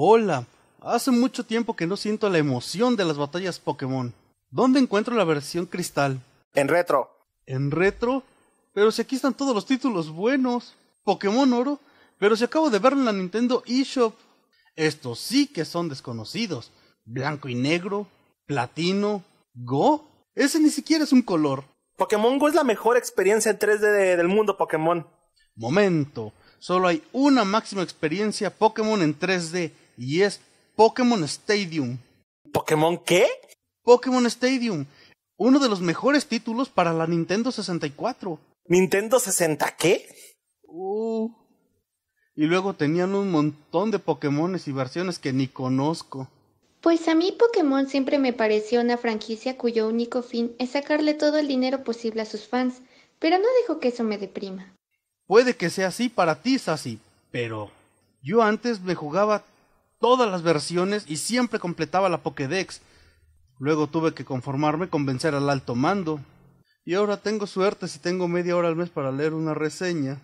Hola, hace mucho tiempo que no siento la emoción de las batallas Pokémon. ¿Dónde encuentro la versión cristal? En retro. ¿En retro? Pero si aquí están todos los títulos buenos. Pokémon Oro. Pero si acabo de verlo en la Nintendo eShop. Estos sí que son desconocidos. Blanco y negro. Platino. Go. Ese ni siquiera es un color. Pokémon Go es la mejor experiencia en 3D del mundo Pokémon. Momento. Solo hay una máxima experiencia Pokémon en 3D y es Pokémon Stadium. ¿Pokémon qué? Pokémon Stadium. Uno de los mejores títulos para la Nintendo 64. ¿Nintendo 60 qué? Uh. Y luego tenían un montón de Pokémones y versiones que ni conozco. Pues a mí Pokémon siempre me pareció una franquicia cuyo único fin es sacarle todo el dinero posible a sus fans, pero no dejo que eso me deprima. Puede que sea así para ti, Sassy, pero yo antes me jugaba todas las versiones y siempre completaba la Pokédex. Luego tuve que conformarme con vencer al alto mando. Y ahora tengo suerte si tengo media hora al mes para leer una reseña.